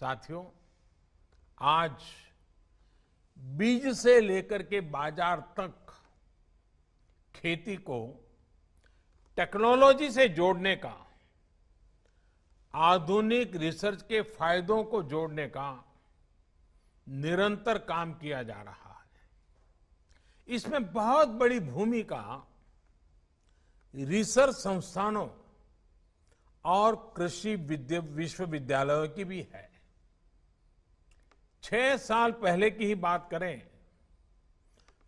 साथियों आज बीज से लेकर के बाजार तक खेती को टेक्नोलॉजी से जोड़ने का आधुनिक रिसर्च के फायदों को जोड़ने का निरंतर काम किया जा रहा है इसमें बहुत बड़ी भूमिका रिसर्च संस्थानों और कृषि विश्वविद्यालयों की भी है छह साल पहले की ही बात करें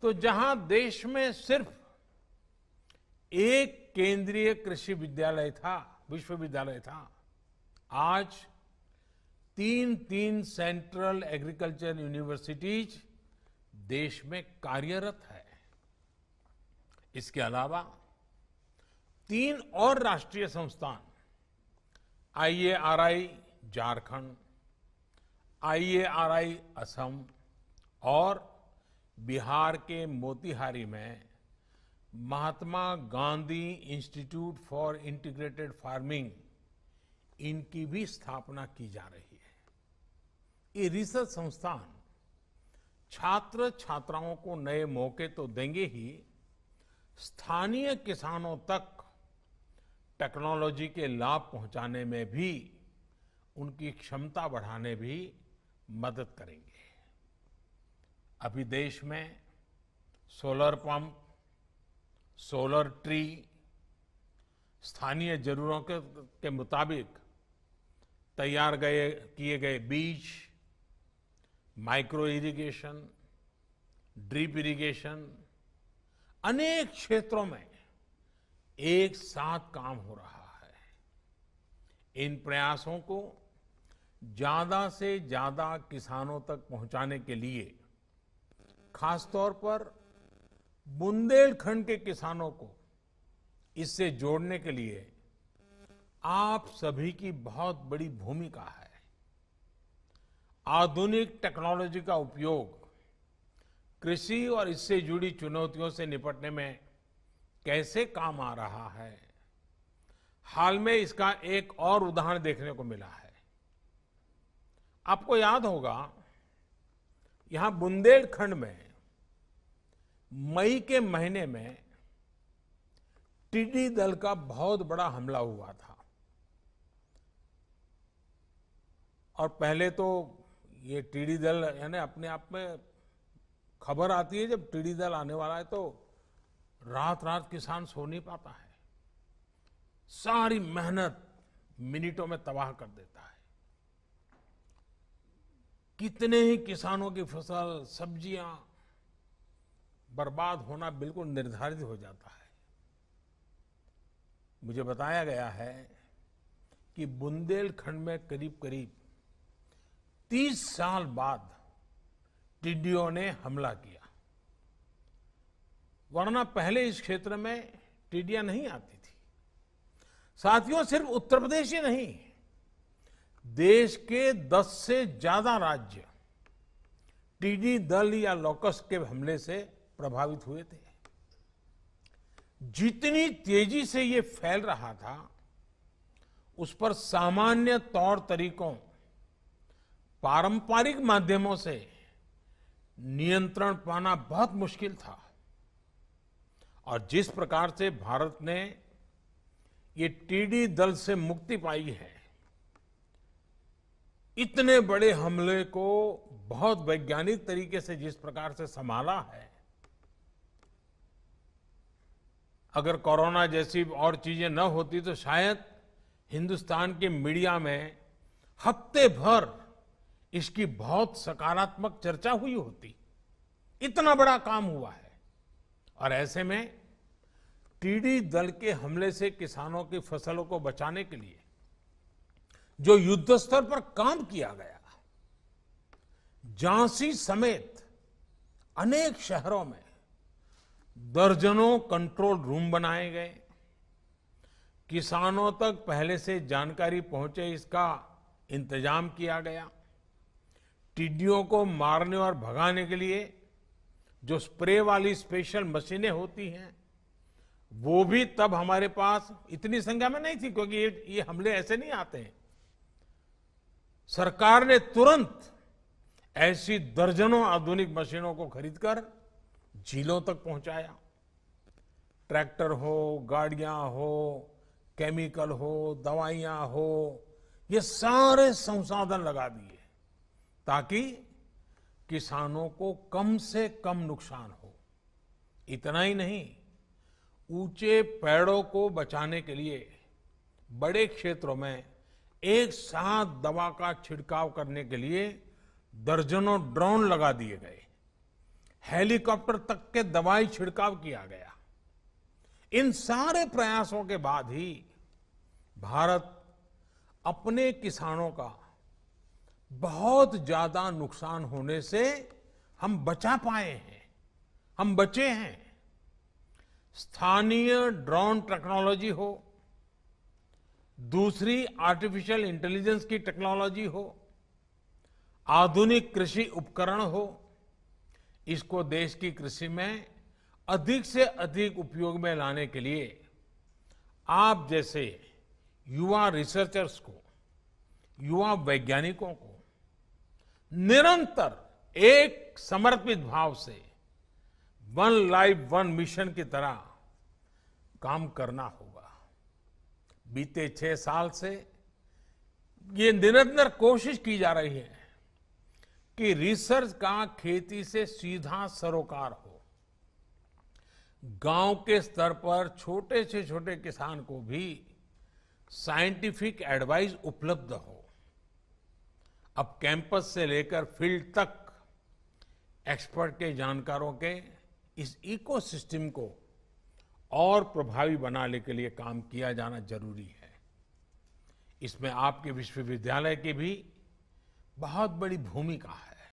तो जहां देश में सिर्फ एक केंद्रीय कृषि विद्यालय था विश्वविद्यालय था आज तीन तीन सेंट्रल एग्रीकल्चर यूनिवर्सिटीज देश में कार्यरत है इसके अलावा तीन और राष्ट्रीय संस्थान आईएआरआई झारखंड आईएआरआई असम और बिहार के मोतिहारी में Mahatma Gandhi institute for integrated farming इनकी भी स्थापना की जा रही है ये रिसर्च संस्थान छात्र छात्राओं को नए मौके तो देंगे ही स्थानीय किसानों तक टेक्नोलॉजी के लाभ पहुंचाने में भी उनकी क्षमता बढ़ाने भी मदद करेंगे अभी देश में सोलर पंप सोलर ट्री स्थानीय जरूरतों के, के मुताबिक तैयार गए किए गए बीज माइक्रो इरिगेशन ड्रीप इरिगेशन अनेक क्षेत्रों में एक साथ काम हो रहा है इन प्रयासों को ज्यादा से ज्यादा किसानों तक पहुंचाने के लिए खासतौर पर बुंदेलखंड के किसानों को इससे जोड़ने के लिए आप सभी की बहुत बड़ी भूमिका है आधुनिक टेक्नोलॉजी का उपयोग कृषि और इससे जुड़ी चुनौतियों से निपटने में कैसे काम आ रहा है हाल में इसका एक और उदाहरण देखने को मिला है आपको याद होगा यहां बुंदेलखंड में मई के महीने में टिड्डी दल का बहुत बड़ा हमला हुआ था और पहले तो ये टिड्डी दल यानी अपने आप में खबर आती है जब टिड्डी दल आने वाला है तो रात रात किसान सो नहीं पाता है सारी मेहनत मिनटों में तबाह कर देता है कितने ही किसानों की फसल सब्जियां बर्बाद होना बिल्कुल निर्धारित हो जाता है मुझे बताया गया है कि बुंदेलखंड में करीब करीब 30 साल बाद टिड्डियों ने हमला किया वरना पहले इस क्षेत्र में टिड्डियां नहीं आती थी साथियों सिर्फ उत्तर प्रदेश ही नहीं देश के 10 से ज्यादा राज्य टीडी दल या लोकस के हमले से प्रभावित हुए थे जितनी तेजी से ये फैल रहा था उस पर सामान्य तौर तरीकों पारंपरिक माध्यमों से नियंत्रण पाना बहुत मुश्किल था और जिस प्रकार से भारत ने ये टीडी दल से मुक्ति पाई है इतने बड़े हमले को बहुत वैज्ञानिक तरीके से जिस प्रकार से संभाला है अगर कोरोना जैसी और चीजें न होती तो शायद हिंदुस्तान के मीडिया में हफ्ते भर इसकी बहुत सकारात्मक चर्चा हुई होती इतना बड़ा काम हुआ है और ऐसे में टीडी दल के हमले से किसानों की फसलों को बचाने के लिए जो युद्ध स्तर पर काम किया गया झांसी समेत अनेक शहरों में दर्जनों कंट्रोल रूम बनाए गए किसानों तक पहले से जानकारी पहुंचे इसका इंतजाम किया गया टिड्डियों को मारने और भगाने के लिए जो स्प्रे वाली स्पेशल मशीनें होती हैं वो भी तब हमारे पास इतनी संख्या में नहीं थी क्योंकि ये, ये हमले ऐसे नहीं आते हैं सरकार ने तुरंत ऐसी दर्जनों आधुनिक मशीनों को खरीदकर झीलों तक पहुंचाया ट्रैक्टर हो गाड़ियां हो केमिकल हो दवाइयां हो ये सारे संसाधन लगा दिए ताकि किसानों को कम से कम नुकसान हो इतना ही नहीं ऊंचे पेड़ों को बचाने के लिए बड़े क्षेत्रों में एक साथ दवा का छिड़काव करने के लिए दर्जनों ड्रोन लगा दिए गए हेलीकॉप्टर तक के दवाई छिड़काव किया गया इन सारे प्रयासों के बाद ही भारत अपने किसानों का बहुत ज्यादा नुकसान होने से हम बचा पाए हैं हम बचे हैं स्थानीय ड्रोन टेक्नोलॉजी हो दूसरी आर्टिफिशियल इंटेलिजेंस की टेक्नोलॉजी हो आधुनिक कृषि उपकरण हो इसको देश की कृषि में अधिक से अधिक उपयोग में लाने के लिए आप जैसे युवा रिसर्चर्स को युवा वैज्ञानिकों को निरंतर एक समर्पित भाव से वन लाइफ वन मिशन की तरह काम करना होगा बीते छह साल से ये निरंतर कोशिश की जा रही है कि रिसर्च का खेती से सीधा सरोकार हो गांव के स्तर पर छोटे से छोटे किसान को भी साइंटिफिक एडवाइस उपलब्ध हो अब कैंपस से लेकर फील्ड तक एक्सपर्ट के जानकारों के इस इकोसिस्टम को और प्रभावी बनाने के लिए काम किया जाना जरूरी है इसमें आपके विश्वविद्यालय की भी बहुत बड़ी भूमिका है